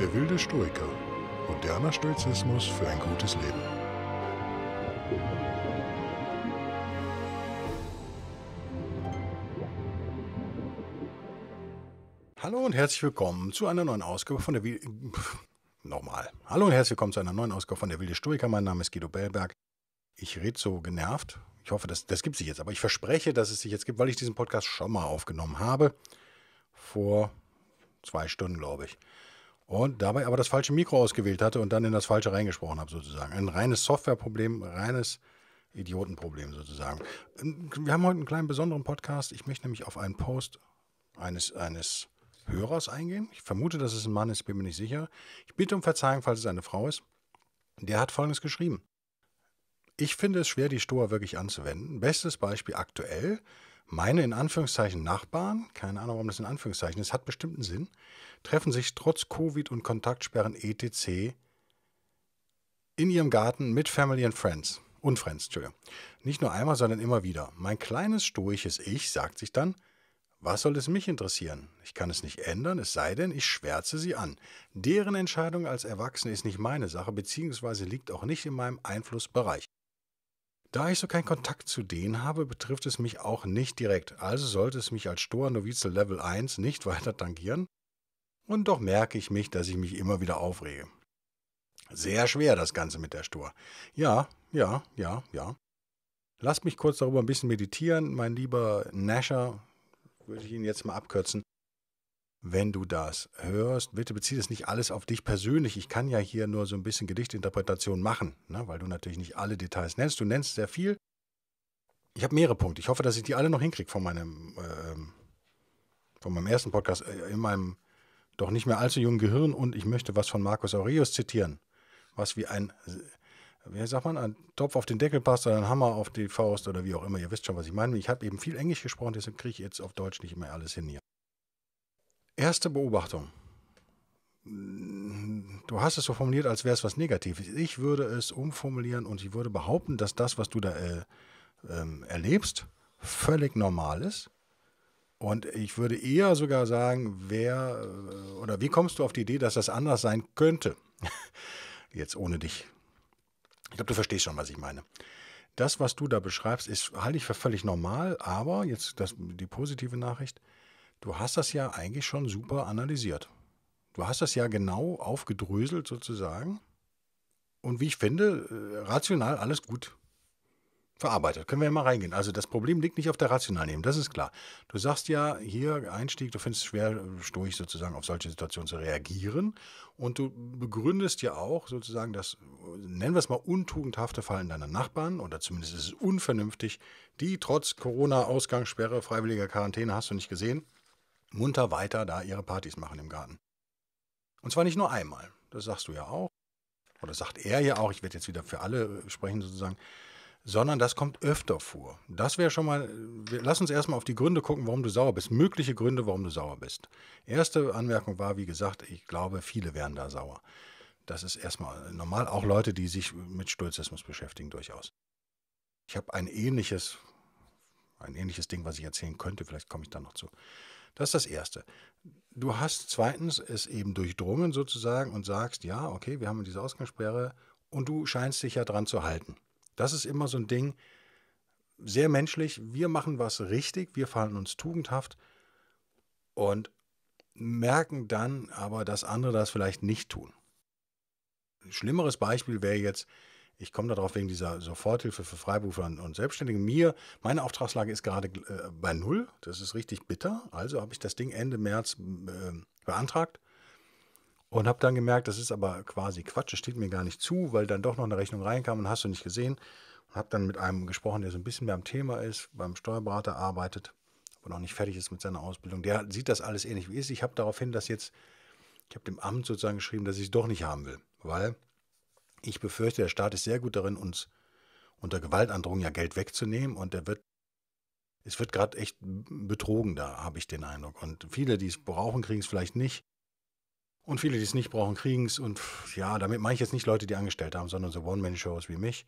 Der wilde Stoiker. Moderner Stoizismus für ein gutes Leben. Hallo und herzlich willkommen zu einer neuen Ausgabe von der Wilde. Nochmal. Hallo und herzlich willkommen zu einer neuen Ausgabe von der Wilde Stoiker. Mein Name ist Guido Bellberg. Ich rede so genervt. Ich hoffe, das, das gibt sich jetzt. Aber ich verspreche, dass es sich jetzt gibt, weil ich diesen Podcast schon mal aufgenommen habe. Vor zwei Stunden, glaube ich und dabei aber das falsche Mikro ausgewählt hatte und dann in das falsche reingesprochen habe, sozusagen. Ein reines Softwareproblem, reines Idiotenproblem sozusagen. Ähm, wir haben heute einen kleinen besonderen Podcast. Ich möchte nämlich auf einen Post eines, eines Hörers eingehen. Ich vermute, dass es ein Mann ist, bin mir nicht sicher. Ich bitte um Verzeihung, falls es eine Frau ist. Der hat Folgendes geschrieben. Ich finde es schwer, die Stoa wirklich anzuwenden. Bestes Beispiel aktuell meine in Anführungszeichen Nachbarn, keine Ahnung, warum das in Anführungszeichen ist, hat bestimmten Sinn, treffen sich trotz Covid und Kontaktsperren etc. in ihrem Garten mit Family and Friends. Und Friends, Entschuldigung. Nicht nur einmal, sondern immer wieder. Mein kleines stoisches Ich sagt sich dann, was soll es mich interessieren? Ich kann es nicht ändern, es sei denn, ich schwärze sie an. Deren Entscheidung als Erwachsene ist nicht meine Sache, beziehungsweise liegt auch nicht in meinem Einflussbereich. Da ich so keinen Kontakt zu denen habe, betrifft es mich auch nicht direkt, also sollte es mich als Stoa-Novize Level 1 nicht weiter tangieren. Und doch merke ich mich, dass ich mich immer wieder aufrege. Sehr schwer das Ganze mit der Stoa. Ja, ja, ja, ja. Lasst mich kurz darüber ein bisschen meditieren, mein lieber Nasher, würde ich ihn jetzt mal abkürzen wenn du das hörst, bitte beziehe das nicht alles auf dich persönlich. Ich kann ja hier nur so ein bisschen Gedichtinterpretation machen, ne, weil du natürlich nicht alle Details nennst. Du nennst sehr viel. Ich habe mehrere Punkte. Ich hoffe, dass ich die alle noch hinkriege von meinem, äh, von meinem ersten Podcast äh, in meinem doch nicht mehr allzu jungen Gehirn. Und ich möchte was von Marcus Aurelius zitieren, was wie ein, äh, wie sagt man, ein Topf auf den Deckel passt oder ein Hammer auf die Faust oder wie auch immer. Ihr wisst schon, was ich meine. Ich habe eben viel Englisch gesprochen, deshalb kriege ich jetzt auf Deutsch nicht mehr alles hin hier. Erste Beobachtung. Du hast es so formuliert, als wäre es was Negatives. Ich würde es umformulieren und ich würde behaupten, dass das, was du da äh, ähm, erlebst, völlig normal ist. Und ich würde eher sogar sagen, wer äh, oder wie kommst du auf die Idee, dass das anders sein könnte? Jetzt ohne dich. Ich glaube, du verstehst schon, was ich meine das, was du da beschreibst, ist, halte ich für völlig normal, aber jetzt das, die positive Nachricht, du hast das ja eigentlich schon super analysiert. Du hast das ja genau aufgedröselt sozusagen. Und wie ich finde, äh, rational alles gut verarbeitet. Können wir ja mal reingehen. Also das Problem liegt nicht auf der rationalen Ebene, das ist klar. Du sagst ja hier Einstieg, du findest es schwer, stoisch sozusagen auf solche Situationen zu reagieren. Und du begründest ja auch sozusagen das, nennen wir es mal, untugendhafte Fallen deiner Nachbarn oder zumindest ist es unvernünftig, die trotz Corona-Ausgangssperre, freiwilliger Quarantäne hast du nicht gesehen munter weiter da ihre Partys machen im Garten. Und zwar nicht nur einmal, das sagst du ja auch, oder sagt er ja auch, ich werde jetzt wieder für alle äh, sprechen sozusagen, sondern das kommt öfter vor. Das wäre schon mal, äh, lass uns erstmal auf die Gründe gucken, warum du sauer bist, mögliche Gründe, warum du sauer bist. Erste Anmerkung war, wie gesagt, ich glaube, viele wären da sauer. Das ist erstmal normal, auch Leute, die sich mit Stoizismus beschäftigen, durchaus. Ich habe ein ähnliches, ein ähnliches Ding, was ich erzählen könnte, vielleicht komme ich da noch zu. Das ist das Erste. Du hast zweitens es eben durchdrungen sozusagen und sagst, ja, okay, wir haben diese Ausgangssperre und du scheinst dich ja dran zu halten. Das ist immer so ein Ding, sehr menschlich, wir machen was richtig, wir fallen uns tugendhaft und merken dann aber, dass andere das vielleicht nicht tun. Ein schlimmeres Beispiel wäre jetzt, ich komme darauf wegen dieser Soforthilfe für Freiberufler und Selbstständige. Mir, meine Auftragslage ist gerade äh, bei Null. Das ist richtig bitter. Also habe ich das Ding Ende März äh, beantragt und habe dann gemerkt, das ist aber quasi Quatsch. Das steht mir gar nicht zu, weil dann doch noch eine Rechnung reinkam und hast du nicht gesehen. Und habe dann mit einem gesprochen, der so ein bisschen mehr am Thema ist, beim Steuerberater arbeitet, aber noch nicht fertig ist mit seiner Ausbildung. Der sieht das alles ähnlich wie ich. Ich habe daraufhin, dass jetzt, ich habe dem Amt sozusagen geschrieben, dass ich es doch nicht haben will, weil ich befürchte, der Staat ist sehr gut darin, uns unter Gewaltandrohung ja Geld wegzunehmen und er wird es wird gerade echt betrogen da, habe ich den Eindruck. Und viele, die es brauchen, kriegen es vielleicht nicht. Und viele, die es nicht brauchen, kriegen es. Und ja, damit meine ich jetzt nicht Leute, die angestellt haben, sondern so One-Man-Shows wie mich.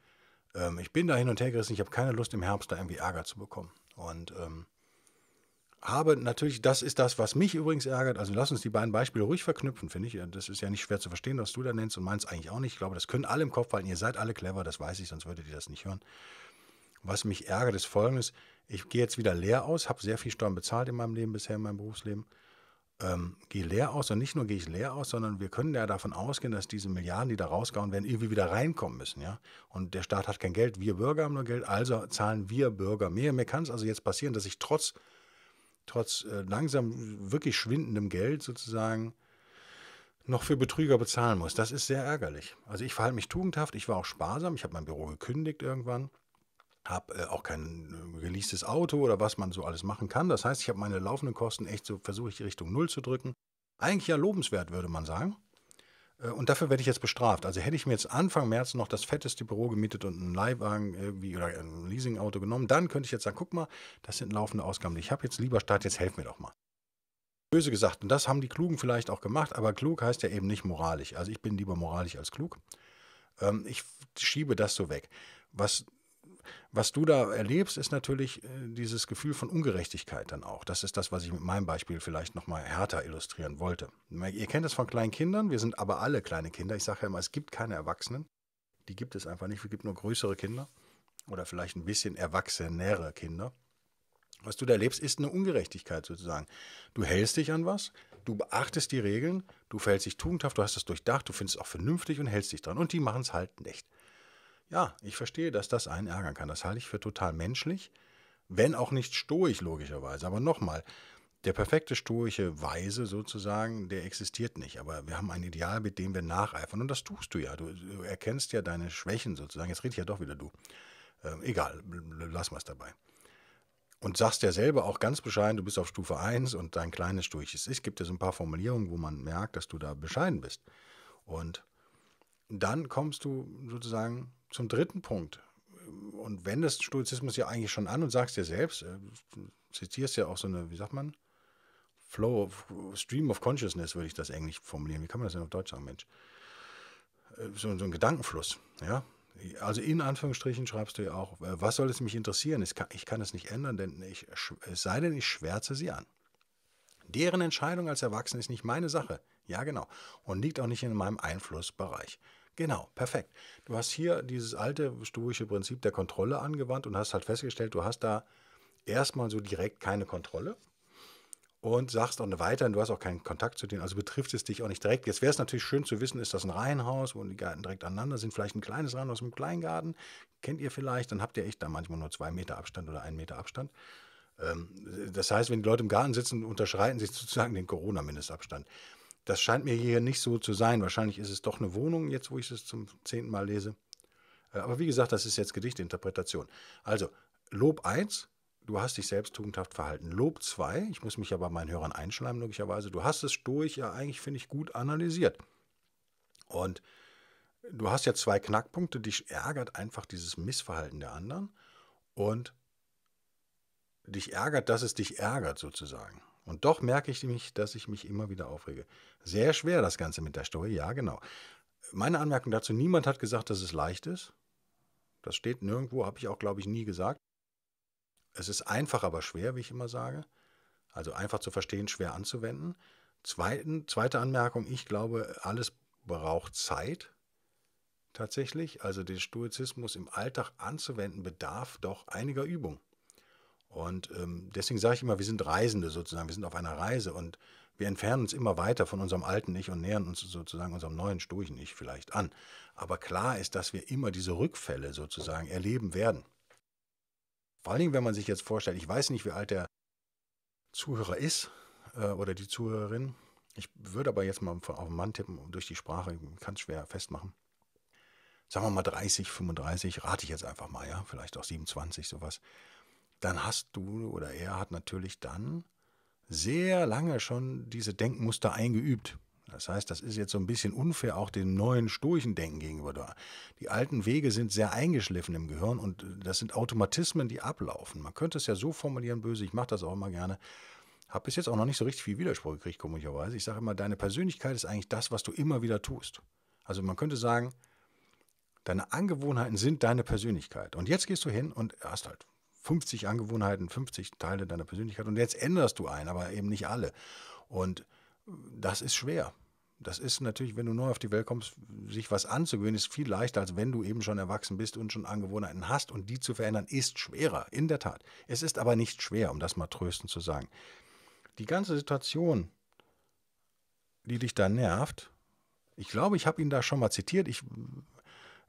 Ähm, ich bin da hin und her gerissen. Ich habe keine Lust, im Herbst da irgendwie Ärger zu bekommen. Und ähm, habe natürlich, das ist das, was mich übrigens ärgert. Also lass uns die beiden Beispiele ruhig verknüpfen, finde ich. Das ist ja nicht schwer zu verstehen, was du da nennst und meinst eigentlich auch nicht. Ich glaube, das können alle im Kopf halten. Ihr seid alle clever, das weiß ich, sonst würdet ihr das nicht hören. Was mich ärgert, ist folgendes. Ich gehe jetzt wieder leer aus, habe sehr viel Steuern bezahlt in meinem Leben bisher, in meinem Berufsleben. Ähm, gehe leer aus und nicht nur gehe ich leer aus, sondern wir können ja davon ausgehen, dass diese Milliarden, die da rausgehauen werden, irgendwie wieder reinkommen müssen. Ja? Und der Staat hat kein Geld, wir Bürger haben nur Geld, also zahlen wir Bürger mehr. Mir kann es also jetzt passieren, dass ich trotz trotz äh, langsam äh, wirklich schwindendem Geld sozusagen noch für Betrüger bezahlen muss. Das ist sehr ärgerlich. Also ich verhalte mich tugendhaft, ich war auch sparsam, ich habe mein Büro gekündigt irgendwann, habe äh, auch kein äh, geleastes Auto oder was man so alles machen kann. Das heißt, ich habe meine laufenden Kosten echt so versuche ich Richtung Null zu drücken. Eigentlich ja lobenswert, würde man sagen. Äh, und dafür werde ich jetzt bestraft. Also hätte ich mir jetzt Anfang März noch das fetteste Büro gemietet und einen Leihwagen irgendwie oder ein Leasingauto genommen, dann könnte ich jetzt sagen, guck mal, das sind laufende Ausgaben, die ich habe jetzt lieber Staat, jetzt helf mir doch mal. Böse gesagt, und das haben die Klugen vielleicht auch gemacht, aber klug heißt ja eben nicht moralisch. Also ich bin lieber moralisch als klug. Ähm, ich schiebe das so weg. Was was du da erlebst, ist natürlich äh, dieses Gefühl von Ungerechtigkeit dann auch. Das ist das, was ich mit meinem Beispiel vielleicht nochmal härter illustrieren wollte. Ihr kennt das von kleinen Kindern, wir sind aber alle kleine Kinder. Ich sage ja immer, es gibt keine Erwachsenen. Die gibt es einfach nicht. Es gibt nur größere Kinder oder vielleicht ein bisschen erwachsenere Kinder. Was du da erlebst, ist eine Ungerechtigkeit sozusagen. Du hältst dich an was, du beachtest die Regeln, du verhältst dich tugendhaft, du hast das durchdacht, du findest es auch vernünftig und hältst dich dran. Und die machen es halt nicht. Ja, ich verstehe, dass das einen ärgern kann. Das halte ich für total menschlich, wenn auch nicht stoisch logischerweise. Aber nochmal, der perfekte stoische Weise sozusagen, der existiert nicht. Aber wir haben ein Ideal, mit dem wir nacheifern. Und das tust du ja. Du, du erkennst ja deine Schwächen sozusagen. Jetzt rede ich ja doch wieder du. Ähm, egal, lass mal es dabei. Und sagst ja selber auch ganz bescheiden, du bist auf Stufe 1 und dein kleines stoisches Ich gibt dir so ein paar Formulierungen, wo man merkt, dass du da bescheiden bist. Und dann kommst du sozusagen zum dritten Punkt. Und wendest Stoizismus ja eigentlich schon an und sagst dir selbst, äh, zitierst ja auch so eine, wie sagt man, Flow, of, Stream of Consciousness würde ich das Englisch formulieren. Wie kann man das denn auf Deutsch sagen, Mensch? Äh, so, so ein Gedankenfluss, ja. Also in Anführungsstrichen schreibst du ja auch, äh, was soll es mich interessieren? Ich kann, ich kann es nicht ändern, denn ich, es sei denn, ich schwärze sie an. Deren Entscheidung als Erwachsene ist nicht meine Sache. Ja, genau. Und liegt auch nicht in meinem Einflussbereich. Genau, perfekt. Du hast hier dieses alte stoische Prinzip der Kontrolle angewandt und hast halt festgestellt, du hast da erstmal so direkt keine Kontrolle und sagst auch weiterhin, du hast auch keinen Kontakt zu denen, also betrifft es dich auch nicht direkt. Jetzt wäre es natürlich schön zu wissen, ist das ein Reihenhaus, wo die Gärten direkt aneinander sind, vielleicht ein kleines Reihenhaus mit einem Kleingarten, kennt ihr vielleicht, dann habt ihr echt da manchmal nur zwei Meter Abstand oder einen Meter Abstand. Ähm, das heißt, wenn die Leute im Garten sitzen, unterschreiten sie sozusagen den Corona-Mindestabstand. Das scheint mir hier nicht so zu sein. Wahrscheinlich ist es doch eine Wohnung, jetzt wo ich es zum zehnten Mal lese. Äh, aber wie gesagt, das ist jetzt Gedichtinterpretation. Also, Lob 1, du hast dich selbst tugendhaft verhalten. Lob 2, ich muss mich ja bei meinen Hörern einschleimen, logischerweise. Du hast es durch, ja, eigentlich finde ich gut analysiert. Und du hast ja zwei Knackpunkte. Dich ärgert einfach dieses Missverhalten der anderen und dich ärgert, dass es dich ärgert, sozusagen. Und doch merke ich mich, dass ich mich immer wieder aufrege. Sehr schwer das Ganze mit der Story, ja, genau. Meine Anmerkung dazu: niemand hat gesagt, dass es leicht ist. Das steht nirgendwo, habe ich auch, glaube ich, nie gesagt. Es ist einfach, aber schwer, wie ich immer sage. Also einfach zu verstehen, schwer anzuwenden. Zweiten, zweite Anmerkung: Ich glaube, alles braucht Zeit. Tatsächlich, also den Stoizismus im Alltag anzuwenden, bedarf doch einiger Übung. Und ähm, deswegen sage ich immer, wir sind Reisende sozusagen, wir sind auf einer Reise und wir entfernen uns immer weiter von unserem alten Ich und nähern uns sozusagen unserem neuen sturchen Ich vielleicht an. Aber klar ist, dass wir immer diese Rückfälle sozusagen erleben werden. Vor allen Dingen, wenn man sich jetzt vorstellt, ich weiß nicht, wie alt der Zuhörer ist äh, oder die Zuhörerin. Ich würde aber jetzt mal auf den Mann tippen, durch die Sprache, kann es schwer festmachen. Sagen wir mal 30, 35, rate ich jetzt einfach mal, ja, vielleicht auch 27, sowas dann hast du oder er hat natürlich dann sehr lange schon diese Denkmuster eingeübt. Das heißt, das ist jetzt so ein bisschen unfair auch dem neuen stoischen Denken gegenüber. Die alten Wege sind sehr eingeschliffen im Gehirn und das sind Automatismen, die ablaufen. Man könnte es ja so formulieren, böse, ich mache das auch immer gerne. Habe bis jetzt auch noch nicht so richtig viel Widerspruch gekriegt, komischerweise. Ich sage immer, deine Persönlichkeit ist eigentlich das, was du immer wieder tust. Also man könnte sagen, deine Angewohnheiten sind deine Persönlichkeit. Und jetzt gehst du hin und hast halt 50 Angewohnheiten, 50 Teile deiner Persönlichkeit und jetzt änderst du einen, aber eben nicht alle. Und das ist schwer. Das ist natürlich, wenn du neu auf die Welt kommst, sich was anzugewöhnen, ist viel leichter, als wenn du eben schon erwachsen bist und schon Angewohnheiten hast. Und die zu verändern, ist schwerer, in der Tat. Es ist aber nicht schwer, um das mal tröstend zu sagen. Die ganze Situation, die dich da nervt, ich glaube, ich habe ihn da schon mal zitiert. Ich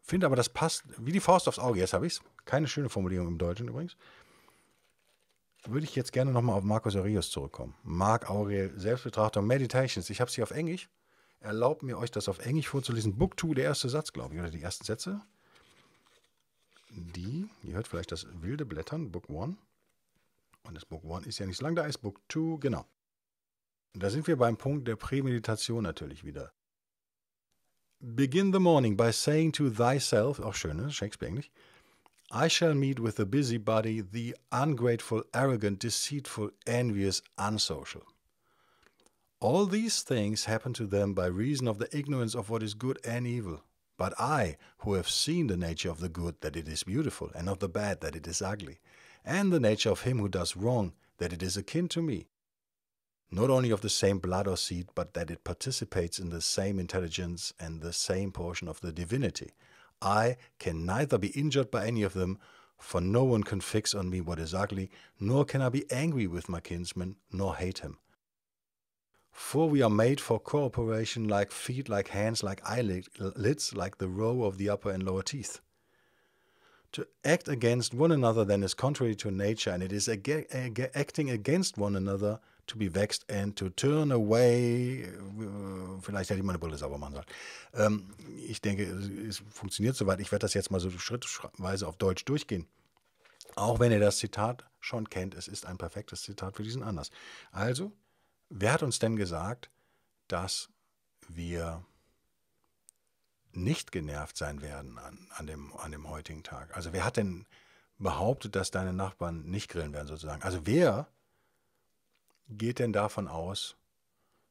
Finde aber, das passt wie die Faust aufs Auge. Jetzt habe ich es. Keine schöne Formulierung im Deutschen übrigens. Würde ich jetzt gerne nochmal auf Marcus Aurelius zurückkommen. Marc Aurel, Selbstbetrachtung, Meditations. Ich habe es hier auf Englisch. Erlaubt mir euch das auf Englisch vorzulesen. Book 2, der erste Satz, glaube ich, oder die ersten Sätze. Die, ihr hört vielleicht das wilde Blättern, Book 1. Und das Book 1 ist ja nicht so lang, da ist Book 2, genau. Und da sind wir beim Punkt der Prämeditation natürlich wieder. Begin the morning by saying to thyself, auch oh, schön, Shakespeare I shall meet with the busybody, the ungrateful, arrogant, deceitful, envious, unsocial. All these things happen to them by reason of the ignorance of what is good and evil. But I, who have seen the nature of the good, that it is beautiful, and of the bad, that it is ugly, and the nature of him who does wrong, that it is akin to me, not only of the same blood or seed, but that it participates in the same intelligence and the same portion of the divinity. I can neither be injured by any of them, for no one can fix on me what is ugly, nor can I be angry with my kinsman, nor hate him. For we are made for cooperation like feet, like hands, like eyelids, like the row of the upper and lower teeth. To act against one another then is contrary to nature, and it is ag- ag- acting against one another to be vexed and to turn away. Äh, vielleicht hätte ich meine Brille sauber machen sollen. Ähm, ich denke, es funktioniert soweit. Ich werde das jetzt mal so schrittweise auf Deutsch durchgehen. Auch wenn ihr das Zitat schon kennt, es ist ein perfektes Zitat für diesen Anlass. Also, wer hat uns denn gesagt, dass wir nicht genervt sein werden an, an, dem, an dem heutigen Tag? Also, wer hat denn behauptet, dass deine Nachbarn nicht grillen werden, sozusagen? Also, wer geht denn davon aus,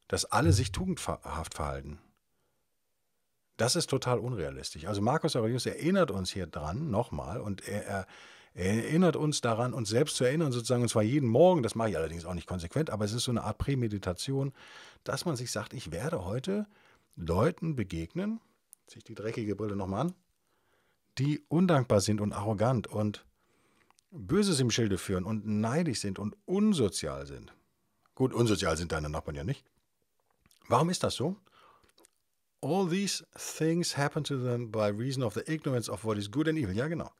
dass alle sich tugendhaft verhalten? Das ist total unrealistisch. Also Markus Aurelius erinnert uns hier dran nochmal und er, er, er, erinnert uns daran, uns selbst zu erinnern, sozusagen, und zwar jeden Morgen, das mache ich allerdings auch nicht konsequent, aber es ist so eine Art Prämeditation, dass man sich sagt, ich werde heute Leuten begegnen, ich die dreckige Brille nochmal an, die undankbar sind und arrogant und Böses im Schilde führen und neidisch sind und unsozial sind. Gut, unsozial sind deine Nachbarn ja nicht. Warum ist das so? All these things happen to them by reason of the ignorance of what is good and evil. Ja, genau.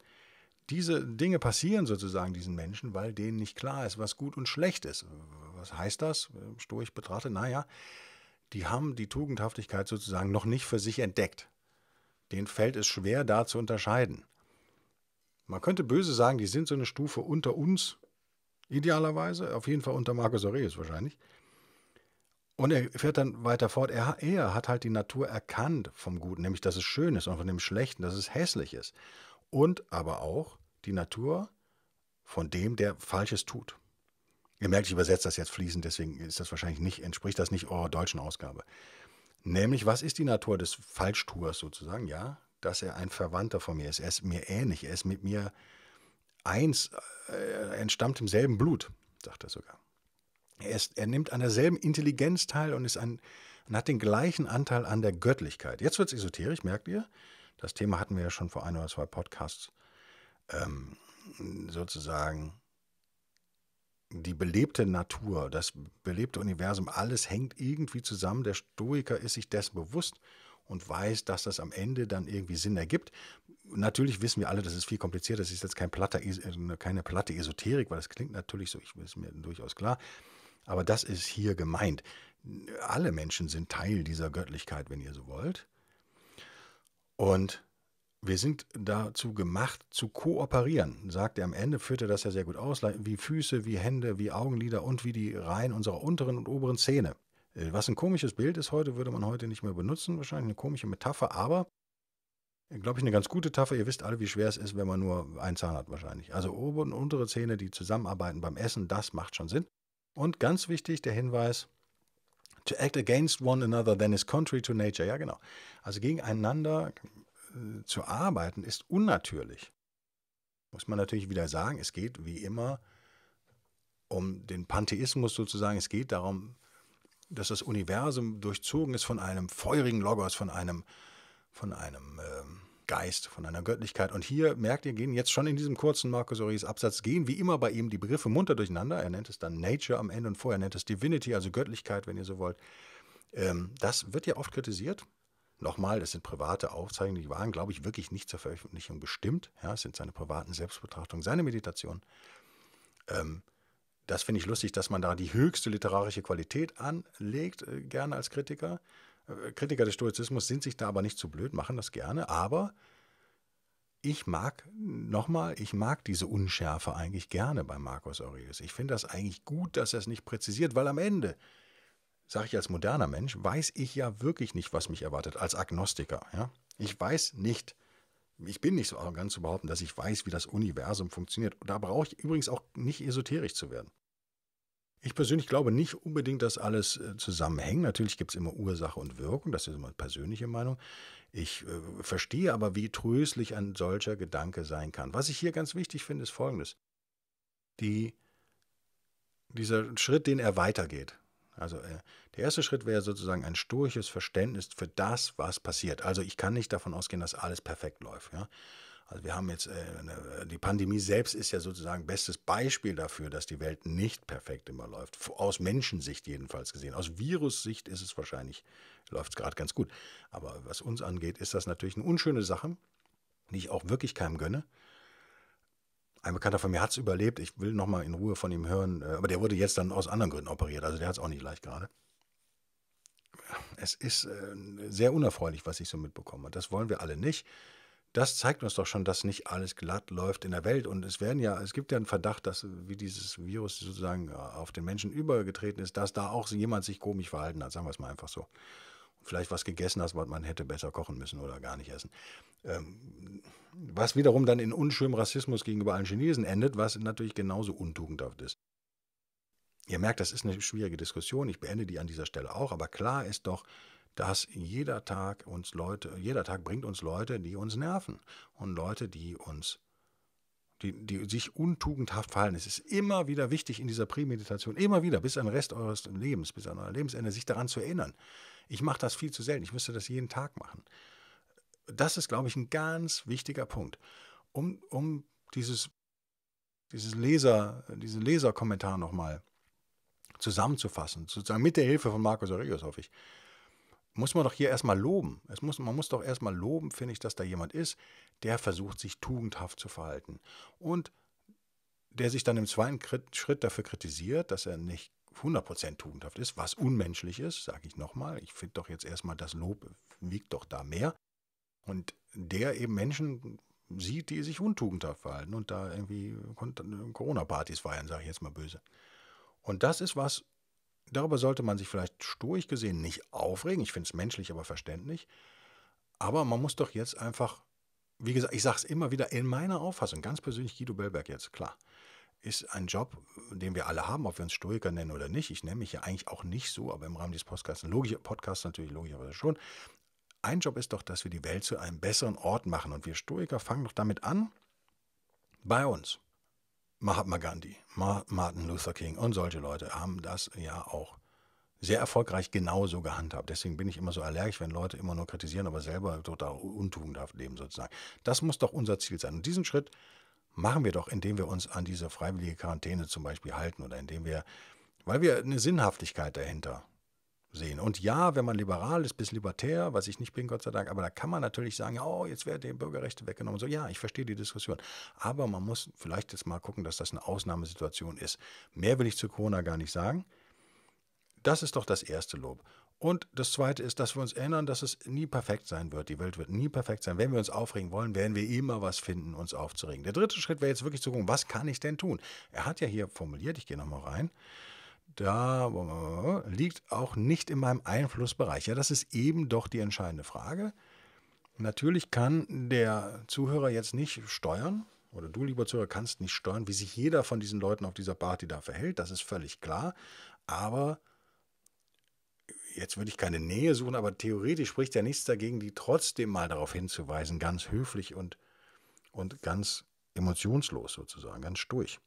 Diese Dinge passieren sozusagen diesen Menschen, weil denen nicht klar ist, was gut und schlecht ist. Was heißt das? Stoisch betrachtet, naja, die haben die Tugendhaftigkeit sozusagen noch nicht für sich entdeckt. Denen fällt es schwer, da zu unterscheiden. Man könnte böse sagen, die sind so eine Stufe unter uns, idealerweise, auf jeden Fall unter Marcus Aurelius wahrscheinlich. Und er fährt dann weiter fort. Er, er, hat halt die Natur erkannt vom Guten, nämlich dass es schön ist und von dem Schlechten, dass es hässlich ist. Und aber auch die Natur von dem, der Falsches tut. Ihr merkt, ich übersetze das jetzt fließend, deswegen ist das wahrscheinlich nicht, entspricht das nicht eurer deutschen Ausgabe. Nämlich, was ist die Natur des Falschtuers sozusagen? Ja, dass er ein Verwandter von mir ist. Er ist mir ähnlich, er ist mit mir eins äh, entstammt im selben Blut, sagt er sogar. Er, ist, er nimmt an derselben Intelligenz teil und, ist an, und hat den gleichen Anteil an der Göttlichkeit. Jetzt wird es esoterisch, merkt ihr? Das Thema hatten wir ja schon vor ein oder zwei Podcasts. Ähm, sozusagen die belebte Natur, das belebte Universum, alles hängt irgendwie zusammen. Der Stoiker ist sich dessen bewusst und weiß, dass das am Ende dann irgendwie Sinn ergibt. Natürlich wissen wir alle, das ist viel komplizierter, das ist jetzt kein platter, äh, ne, keine platte Esoterik, weil das klingt natürlich so, ich ist mir durchaus klar. Aber das ist hier gemeint. Alle Menschen sind Teil dieser Göttlichkeit, wenn ihr so wollt. Und wir sind dazu gemacht, zu kooperieren, sagt er am Ende, führt er das ja sehr gut aus, wie Füße, wie Hände, wie Augenlider und wie die Reihen unserer unteren und oberen Zähne. Äh, was ein komisches Bild ist heute, würde man heute nicht mehr benutzen, wahrscheinlich eine komische Metapher, aber äh, glaube ich, eine ganz gute Tafel. Ihr wisst alle, wie schwer es ist, wenn man nur einen Zahn hat wahrscheinlich. Also obere und untere Zähne, die zusammenarbeiten beim Essen, das macht schon Sinn. Und ganz wichtig der Hinweis, to act against one another then is contrary to nature. Ja, genau. Also gegeneinander äh, zu arbeiten ist unnatürlich. Muss man natürlich wieder sagen, es geht wie immer um den Pantheismus sozusagen. Es geht darum, dass das Universum durchzogen ist von einem feurigen Logos, von einem, von einem ähm, Geist, von einer Göttlichkeit. Und hier merkt ihr, gehen jetzt schon in diesem kurzen Marcus Aurelius Absatz, gehen wie immer bei ihm die Begriffe munter durcheinander. Er nennt es dann Nature am Ende und vorher nennt es Divinity, also Göttlichkeit, wenn ihr so wollt. Ähm, das wird ja oft kritisiert. Nochmal, das sind private Aufzeichnungen, die waren, glaube ich, wirklich nicht zur Veröffentlichung bestimmt. Ja, es sind seine privaten Selbstbetrachtungen, seine Meditationen. Ähm, das finde ich lustig, dass man da die höchste literarische Qualität anlegt, äh, gerne als Kritiker. Äh, Kritiker des Stoizismus sind sich da aber nicht zu blöd, machen das gerne, aber ich mag, nochmal, ich mag diese Unschärfe eigentlich gerne bei Marcus Aurelius. Ich finde das eigentlich gut, dass er es nicht präzisiert, weil am Ende, sage ich als moderner Mensch, weiß ich ja wirklich nicht, was mich erwartet, als Agnostiker. Ja? Ich weiß nicht, ich bin nicht so arrogant zu behaupten, dass ich weiß, wie das Universum funktioniert. da brauche ich übrigens auch nicht esoterisch zu werden. Ich persönlich glaube nicht unbedingt, dass alles äh, zusammenhängt. Natürlich gibt es immer Ursache und Wirkung, das ist meine persönliche Meinung. Ich äh, verstehe aber, wie tröstlich ein solcher Gedanke sein kann. Was ich hier ganz wichtig finde, ist Folgendes. Die, dieser Schritt, den er weitergeht, also äh, der erste Schritt wäre sozusagen ein sturches Verständnis für das, was passiert. Also ich kann nicht davon ausgehen, dass alles perfekt läuft. Ja? Also wir haben jetzt, äh, äh die Pandemie selbst ist ja sozusagen bestes Beispiel dafür, dass die Welt nicht perfekt immer läuft. Aus Menschensicht jedenfalls gesehen. Aus Virussicht ist es wahrscheinlich, läuft es gerade ganz gut. Aber was uns angeht, ist das natürlich eine unschöne Sache, die ich auch wirklich keinem gönne. Ein Bekannter von mir hat es überlebt. Ich will noch mal in Ruhe von ihm hören. Äh, aber der wurde jetzt dann aus anderen Gründen operiert. Also der hat es auch nicht leicht gerade. Es ist äh, sehr unerfreulich, was ich so mitbekomme. Das wollen wir alle nicht. Das zeigt uns doch schon, dass nicht alles glatt läuft in der Welt. Und es werden ja, es gibt ja einen Verdacht, dass wie dieses Virus sozusagen äh, auf den Menschen übergetreten ist, dass da auch jemand sich komisch verhalten hat. Sagen wir es mal einfach so. vielleicht was gegessen hat, was man hätte besser kochen müssen oder gar nicht essen. Ähm, was wiederum dann in unschönem Rassismus gegenüber allen Chinesen endet, was natürlich genauso untugendhaft ist. Ihr merkt, das ist eine schwierige Diskussion. Ich beende die an dieser Stelle auch, aber klar ist doch, dass jeder Tag uns Leute, jeder Tag bringt uns Leute, die uns nerven und Leute, die uns, die, die sich untugendhaft verhalten. Es ist immer wieder wichtig in dieser Prämeditation, immer wieder, bis an den Rest eures Lebens, bis an euer Lebensende, sich daran zu erinnern. Ich mache das viel zu selten. Ich müsste das jeden Tag machen das ist, glaube ich, ein ganz wichtiger Punkt, um, um dieses, dieses Leser, diesen Leserkommentar nochmal zusammenzufassen, sozusagen mit der Hilfe von Markus Aurelius, hoffe ich, muss man doch hier erstmal loben. Es muss, man muss doch erstmal loben, finde ich, dass da jemand ist, der versucht, sich tugendhaft zu verhalten. Und der sich dann im zweiten Schritt dafür kritisiert, dass er nicht 100% tugendhaft ist, was unmenschlich ist, sage ich nochmal. Ich finde doch jetzt erstmal, das Lob wiegt doch da mehr. Und der eben Menschen sieht, die sich untugendhaft verhalten und da irgendwie Corona-Partys feiern, sage ich jetzt mal böse. Und das ist was, darüber sollte man sich vielleicht stoisch gesehen nicht aufregen. Ich finde es menschlich, aber verständlich. Aber man muss doch jetzt einfach, wie gesagt, ich sage es immer wieder in meiner Auffassung, ganz persönlich Guido Bellberg jetzt, klar, ist ein Job, den wir alle haben, ob wir uns Stoiker nennen oder nicht. Ich nenne mich ja eigentlich auch nicht so, aber im Rahmen dieses Podcasts, logisch, Podcasts natürlich logischerweise schon. Ein Job ist doch, dass wir die Welt zu einem besseren Ort machen. Und wir Stoiker fangen doch damit an, bei uns. Mahatma Gandhi, Martin Luther King und solche Leute haben das ja auch sehr erfolgreich genauso gehandhabt. Deswegen bin ich immer so allergisch, wenn Leute immer nur kritisieren, aber selber total untugendhaft leben sozusagen. Das muss doch unser Ziel sein. Und diesen Schritt machen wir doch, indem wir uns an diese freiwillige Quarantäne zum Beispiel halten oder indem wir, weil wir eine Sinnhaftigkeit dahinter sehen. Und ja, wenn man liberal ist, bis libertär, was ich nicht bin, Gott sei Dank, aber da kann man natürlich sagen, oh, jetzt werden die Bürgerrechte weggenommen. So, ja, ich verstehe die Diskussion. Aber man muss vielleicht jetzt mal gucken, dass das eine Ausnahmesituation ist. Mehr will ich zu Corona gar nicht sagen. Das ist doch das erste Lob. Und das Zweite ist, dass wir uns erinnern, dass es nie perfekt sein wird. Die Welt wird nie perfekt sein. Wenn wir uns aufregen wollen, werden wir immer was finden, uns aufzuregen. Der dritte Schritt wäre jetzt wirklich zu gucken, was kann ich denn tun? Er hat ja hier formuliert, ich gehe nochmal rein, da äh, liegt auch nicht in meinem Einflussbereich. Ja, das ist eben doch die entscheidende Frage. Natürlich kann der Zuhörer jetzt nicht steuern, oder du, lieber Zuhörer, kannst nicht steuern, wie sich jeder von diesen Leuten auf dieser Party da verhält. Das ist völlig klar. Aber jetzt würde ich keine Nähe suchen, aber theoretisch spricht ja nichts dagegen, die trotzdem mal darauf hinzuweisen, ganz höflich und, und ganz emotionslos sozusagen, ganz durch.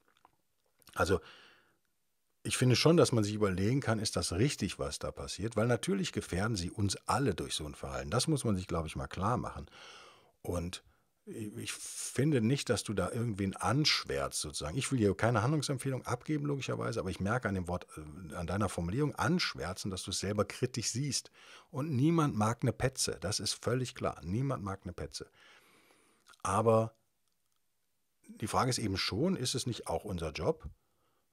Also ich finde schon, dass man sich überlegen kann, ist das richtig, was da passiert? Weil natürlich gefährden sie uns alle durch so ein Verhalten. Das muss man sich, glaube ich, mal klar machen. Und ich finde nicht, dass du da irgendwen anschwärzt, sozusagen. Ich will hier keine Handlungsempfehlung abgeben, logischerweise, aber ich merke an dem Wort, äh, an deiner Formulierung anschwärzen, dass du es selber kritisch siehst. Und niemand mag eine Petze, das ist völlig klar. Niemand mag eine Petze. Aber die Frage ist eben schon, ist es nicht auch unser Job,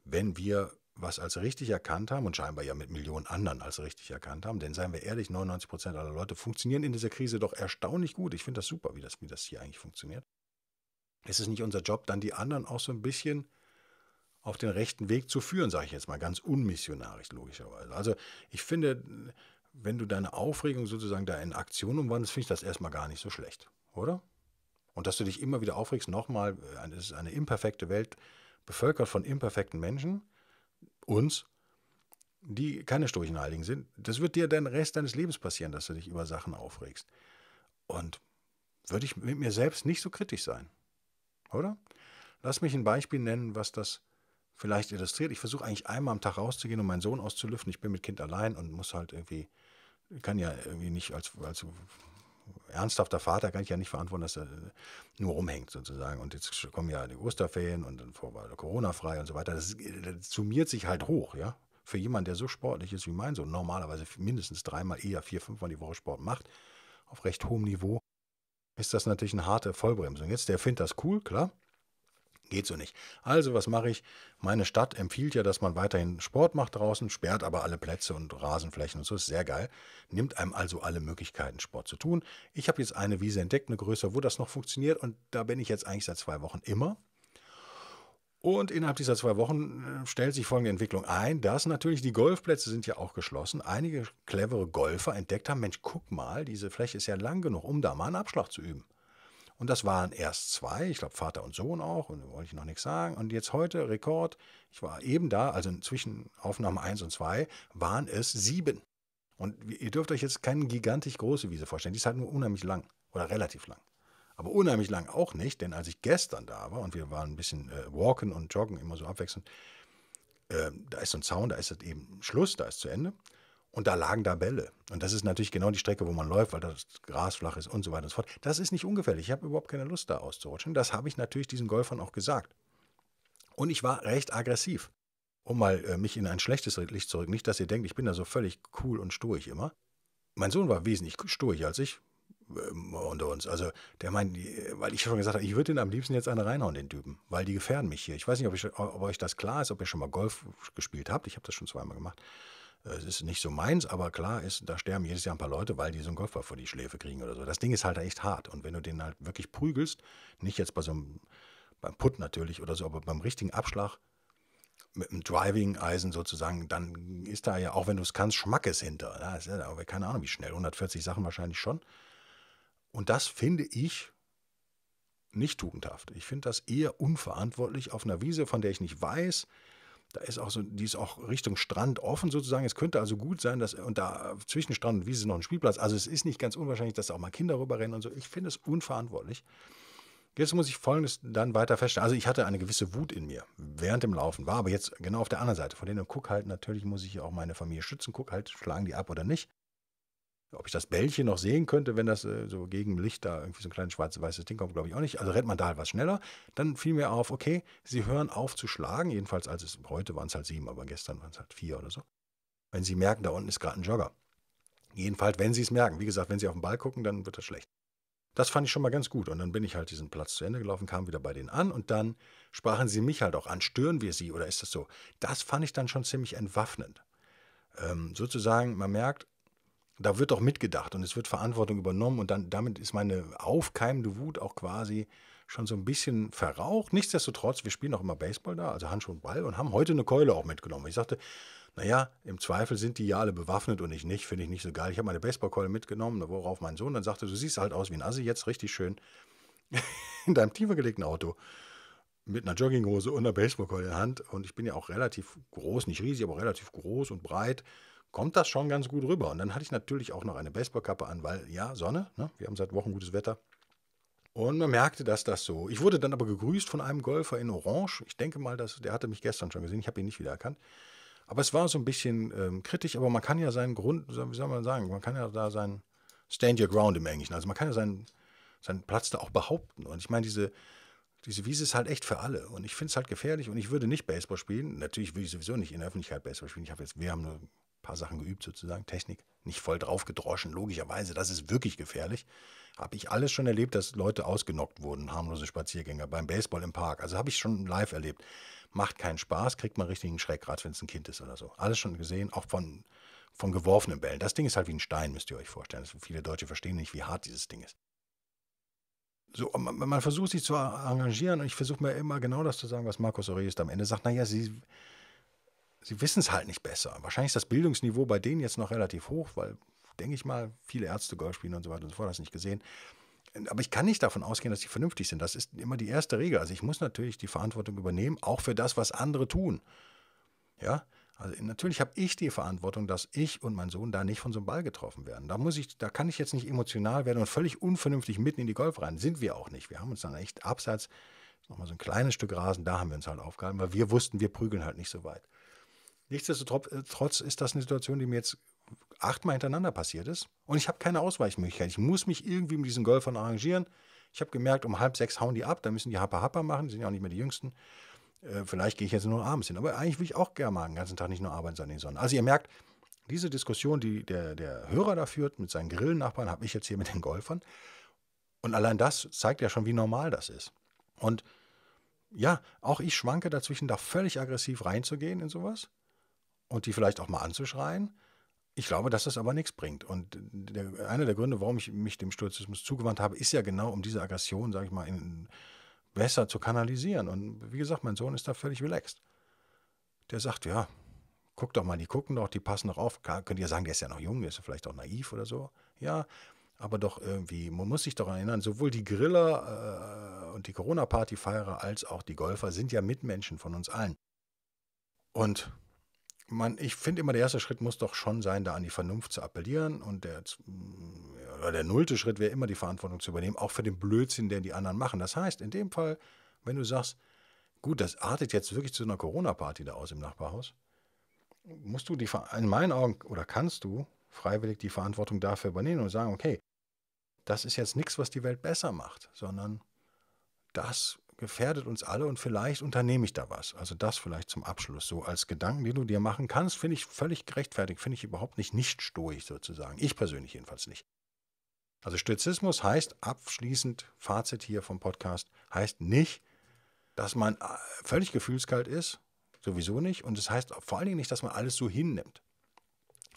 wenn wir was als richtig erkannt haben und scheinbar ja mit Millionen anderen als richtig erkannt haben, denn seien wir ehrlich, 99 Prozent aller Leute funktionieren in dieser Krise doch erstaunlich gut. Ich finde das super, wie das, wie das hier eigentlich funktioniert. Es ist nicht unser Job, dann die anderen auch so ein bisschen auf den rechten Weg zu führen, sage ich jetzt mal ganz unmissionarisch logischerweise. Also ich finde, wenn du deine Aufregung sozusagen da in Aktion umwandelst, finde ich das erstmal gar nicht so schlecht, oder? Und dass du dich immer wieder aufregst, nochmal, äh, es ist eine imperfekte Welt, bevölkert von imperfekten Menschen uns, die keine Sturchenheiligen sind. Das wird dir den Rest deines Lebens passieren, dass du dich über Sachen aufregst. Und würde ich mit mir selbst nicht so kritisch sein. Oder? Lass mich ein Beispiel nennen, was das vielleicht illustriert. Ich versuche eigentlich einmal am Tag rauszugehen, um meinen Sohn auszulüften. Ich bin mit Kind allein und muss halt irgendwie, kann ja irgendwie nicht als, als ernsthafter Vater kann ich ja nicht verantworten, dass er äh, nur rumhängt sozusagen. Und jetzt kommen ja die Osterferien und dann war Corona-frei und so weiter. Das, äh, das summiert sich halt hoch, ja. Für jemanden, der so sportlich ist wie mein Sohn, normalerweise mindestens dreimal, eher vier, fünfmal die Woche Sport macht, auf recht hohem Niveau, ist das natürlich eine harte Vollbremsung. Jetzt, der findet das cool, klar. Geht so nicht. Also, was mache ich? Meine Stadt empfiehlt ja, dass man weiterhin Sport macht draußen, sperrt aber alle Plätze und Rasenflächen und so, ist sehr geil. Nimmt einem also alle Möglichkeiten, Sport zu tun. Ich habe jetzt eine Wiese entdeckt, eine Größe, wo das noch funktioniert und da bin ich jetzt eigentlich seit zwei Wochen immer. Und innerhalb dieser zwei Wochen äh, stellt sich folgende Entwicklung ein, dass natürlich die Golfplätze sind ja auch geschlossen. Einige clevere Golfer entdeckt haben, Mensch, guck mal, diese Fläche ist ja lang genug, um da mal einen Abschlag zu üben. Und das waren erst zwei, ich glaube Vater und Sohn auch, und da wollte ich noch nichts sagen. Und jetzt heute Rekord, ich war eben da, also zwischen Aufnahme 1 und 2 waren es sieben. Und ihr dürft euch jetzt keine gigantisch große Wiese vorstellen, die ist halt nur unheimlich lang oder relativ lang. Aber unheimlich lang auch nicht, denn als ich gestern da war und wir waren ein bisschen äh, walken und joggen, immer so abwechselnd, äh, da ist so ein Zaun, da ist das eben Schluss, da ist zu Ende. Und da lagen da Bälle. Und das ist natürlich genau die Strecke, wo man läuft, weil das Gras flach ist und so weiter und so fort. Das ist nicht ungefährlich. Ich habe überhaupt keine Lust, da auszurutschen. Das habe ich natürlich diesen Golfern auch gesagt. Und ich war recht aggressiv. Um mal äh, mich in ein schlechtes Licht zurück. Nicht, dass ihr denkt, ich bin da so völlig cool und sturig immer. Mein Sohn war wesentlich sturig als ich äh, unter uns. Also, der meint, äh, weil ich schon gesagt habe, ich würde den am liebsten jetzt eine reinhauen, den Typen, weil die gefährden mich hier. Ich weiß nicht, ob, ich, ob euch das klar ist, ob ihr schon mal Golf gespielt habt. Ich habe das schon zweimal gemacht es ist nicht so meins, aber klar ist, da sterben jedes Jahr ein paar Leute, weil die so einen Golfball vor die Schläfe kriegen oder so. Das Ding ist halt echt hart. Und wenn du den halt wirklich prügelst, nicht jetzt bei so einem, beim Putt natürlich oder so, aber beim richtigen Abschlag mit einem Driving-Eisen sozusagen, dann ist da ja, auch wenn du es kannst, Schmackes hinter. Da ist ja, aber keine Ahnung, wie schnell. 140 Sachen wahrscheinlich schon. Und das finde ich nicht tugendhaft. Ich finde das eher unverantwortlich auf einer Wiese, von der ich nicht weiß, da ist auch so, die ist auch Richtung Strand offen sozusagen. Es könnte also gut sein, dass, und da zwischen Strand und Wiese noch ein Spielplatz. Also es ist nicht ganz unwahrscheinlich, dass da auch mal Kinder rüberrennen und so. Ich finde es unverantwortlich. Jetzt muss ich Folgendes dann weiter feststellen. Also ich hatte eine gewisse Wut in mir während dem Laufen, war aber jetzt genau auf der anderen Seite. Von denen und guck halt, natürlich muss ich auch meine Familie schützen, guck halt, schlagen die ab oder nicht ob ich das Bällchen noch sehen könnte, wenn das äh, so gegen Licht da irgendwie so ein kleines schwarz-weißes Ding kommt, glaube ich auch nicht. Also rennt man da halt was schneller. Dann fiel mir auf, okay, sie hören auf zu schlagen. Jedenfalls, als es heute waren es halt sieben, aber gestern waren es halt vier oder so. Wenn sie merken, da unten ist gerade ein Jogger. Jedenfalls, wenn sie es merken. Wie gesagt, wenn sie auf den Ball gucken, dann wird das schlecht. Das fand ich schon mal ganz gut. Und dann bin ich halt diesen Platz zu Ende gelaufen, kam wieder bei denen an und dann sprachen sie mich halt auch an. Stören wir sie oder ist das so? Das fand ich dann schon ziemlich entwaffnend. Ähm, sozusagen, man merkt, da wird doch mitgedacht und es wird Verantwortung übernommen und dann damit ist meine aufkeimende Wut auch quasi schon so ein bisschen verraucht. Nichtsdestotrotz, wir spielen auch immer Baseball da, also Handschuh und Ball und haben heute eine Keule auch mitgenommen. Ich sagte, naja, im Zweifel sind die ja alle bewaffnet und ich nicht, finde ich nicht so geil. Ich habe meine Baseballkeule mitgenommen, worauf mein Sohn dann sagte, du siehst halt aus wie ein Assi jetzt richtig schön in deinem tiefer gelegten Auto mit einer Jogginghose und einer Baseballkeule in der Hand und ich bin ja auch relativ groß, nicht riesig, aber relativ groß und breit kommt das schon ganz gut rüber. Und dann hatte ich natürlich auch noch eine Baseballkappe an, weil ja, Sonne, ne? wir haben seit Wochen gutes Wetter. Und man merkte, dass das so. Ich wurde dann aber gegrüßt von einem Golfer in Orange. Ich denke mal, dass, der hatte mich gestern schon gesehen. Ich habe ihn nicht wiedererkannt. Aber es war so ein bisschen ähm, kritisch, aber man kann ja seinen Grund, wie soll man sagen, man kann ja da sein Stand Your Ground im Englischen. Also man kann ja seinen, seinen Platz da auch behaupten. Und ich meine, diese, diese Wiese ist halt echt für alle. Und ich finde es halt gefährlich und ich würde nicht Baseball spielen. Natürlich würde ich sowieso nicht in der Öffentlichkeit Baseball spielen. Ich habe jetzt, wir haben nur paar Sachen geübt sozusagen, Technik, nicht voll drauf gedroschen, logischerweise, das ist wirklich gefährlich. Habe ich alles schon erlebt, dass Leute ausgenockt wurden, harmlose Spaziergänger beim Baseball im Park. Also habe ich schon live erlebt. Macht keinen Spaß, kriegt man richtigen Schreck, gerade wenn es ein Kind ist oder so. Alles schon gesehen, auch von, von geworfenen Bällen. Das Ding ist halt wie ein Stein, müsst ihr euch vorstellen. Das, also viele Deutsche verstehen nicht, wie hart dieses Ding ist. So, man, man versucht sich zu engagieren und ich versuche mir immer genau das zu sagen, was Markus Aurelius am Ende sagt. Naja, sie, sie wissen es halt nicht besser. Wahrscheinlich ist das Bildungsniveau bei denen jetzt noch relativ hoch, weil, denke ich mal, viele Ärzte Golf spielen und so weiter und so fort, das nicht gesehen. Aber ich kann nicht davon ausgehen, dass sie vernünftig sind. Das ist immer die erste Regel. Also ich muss natürlich die Verantwortung übernehmen, auch für das, was andere tun. Ja, also natürlich habe ich die Verantwortung, dass ich und mein Sohn da nicht von so einem Ball getroffen werden. Da muss ich, da kann ich jetzt nicht emotional werden und völlig unvernünftig mitten in die Golf rein. Sind wir auch nicht. Wir haben uns dann echt abseits, nochmal so ein kleines Stück Rasen, da haben wir uns halt aufgehalten, weil wir wussten, wir prügeln halt nicht so weit. Nichtsdestotrotz äh, ist das eine Situation, die mir jetzt achtmal hintereinander passiert ist. Und ich habe keine Ausweichmöglichkeit. Ich muss mich irgendwie mit diesen Golfern arrangieren. Ich habe gemerkt, um halb sechs hauen die ab, da müssen die Happer Happer machen, die sind ja auch nicht mehr die Jüngsten. Äh, vielleicht gehe ich jetzt nur abends hin. Aber eigentlich will ich auch gerne mal den ganzen Tag nicht nur arbeiten, sondern Sonne. Also ihr merkt, diese Diskussion, die der, der Hörer da führt mit seinen Grillennachbarn, habe ich jetzt hier mit den Golfern. Und allein das zeigt ja schon, wie normal das ist. Und ja, auch ich schwanke dazwischen, da völlig aggressiv reinzugehen in sowas und die vielleicht auch mal anzuschreien. Ich glaube, dass das aber nichts bringt. Und der, einer der Gründe, warum ich mich dem Sturzismus zugewandt habe, ist ja genau, um diese Aggression, sage ich mal, in, besser zu kanalisieren. Und wie gesagt, mein Sohn ist da völlig relaxed. Der sagt, ja, guck doch mal, die gucken doch, die passen doch auf. Klar, könnt ihr sagen, der ist ja noch jung, der ist vielleicht auch naiv oder so. Ja, aber doch irgendwie, man muss sich doch erinnern, sowohl die Griller äh, und die corona party feierer als auch die Golfer sind ja Mitmenschen von uns allen. Und man, ich finde immer, der erste Schritt muss doch schon sein, da an die Vernunft zu appellieren und der, oder der nullte Schritt wäre immer die Verantwortung zu übernehmen, auch für den Blödsinn, den die anderen machen. Das heißt, in dem Fall, wenn du sagst, gut, das artet jetzt wirklich zu einer Corona-Party da aus im Nachbarhaus, musst du die, in meinen Augen, oder kannst du freiwillig die Verantwortung dafür übernehmen und sagen, okay, das ist jetzt nichts, was die Welt besser macht, sondern das gefährdet uns alle und vielleicht unternehme ich da was. Also das vielleicht zum Abschluss so als Gedanken, die du dir machen kannst, finde ich völlig gerechtfertigt, finde ich überhaupt nicht nicht stoisch sozusagen. Ich persönlich jedenfalls nicht. Also Stoizismus heißt abschließend Fazit hier vom Podcast heißt nicht, dass man äh, völlig gefühlskalt ist, sowieso nicht und es das heißt vor allen Dingen nicht, dass man alles so hinnimmt.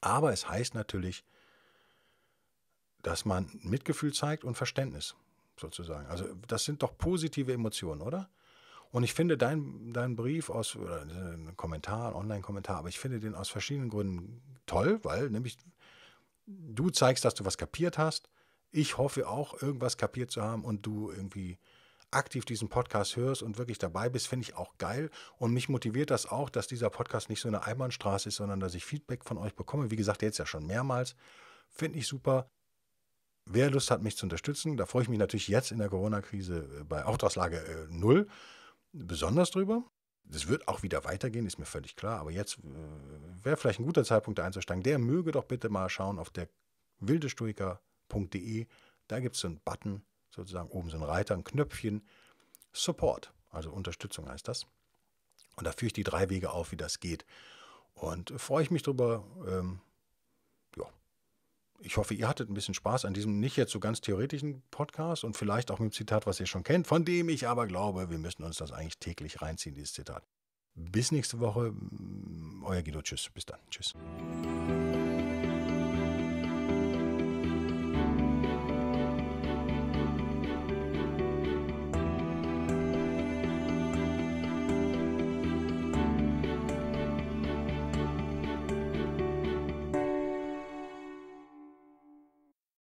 Aber es heißt natürlich, dass man Mitgefühl zeigt und Verständnis sozusagen. Also das sind doch positive Emotionen, oder? Und ich finde deinen dein Brief aus, oder äh, einen Kommentar, Online-Kommentar, aber ich finde den aus verschiedenen Gründen toll, weil nämlich du zeigst, dass du was kapiert hast. Ich hoffe auch, irgendwas kapiert zu haben und du irgendwie aktiv diesen Podcast hörst und wirklich dabei bist, finde ich auch geil. Und mich motiviert das auch, dass dieser Podcast nicht so eine Einbahnstraße ist, sondern dass ich Feedback von euch bekomme. Wie gesagt, jetzt ja schon mehrmals. Finde ich super wer Lust hat, mich zu unterstützen, da freue ich mich natürlich jetzt in der Corona-Krise äh, bei Auftragslage äh, null besonders drüber. Das wird auch wieder weitergehen, ist mir völlig klar. Aber jetzt äh, wäre vielleicht ein guter Zeitpunkt, da einzusteigen. Der möge doch bitte mal schauen auf der wildestoiker.de. Da gibt es so einen Button, sozusagen oben so einen Reiter, ein Knöpfchen. Support, also Unterstützung heißt das. Und da führe ich die drei Wege auf, wie das geht. Und freue ich mich drüber, ähm, ich hoffe, ihr hattet ein bisschen Spaß an diesem nicht jetzt so ganz theoretischen Podcast und vielleicht auch mit dem Zitat, was ihr schon kennt, von dem ich aber glaube, wir müssen uns das eigentlich täglich reinziehen, dieses Zitat. Bis nächste Woche. Euer Guido. Tschüss. Bis dann. Tschüss.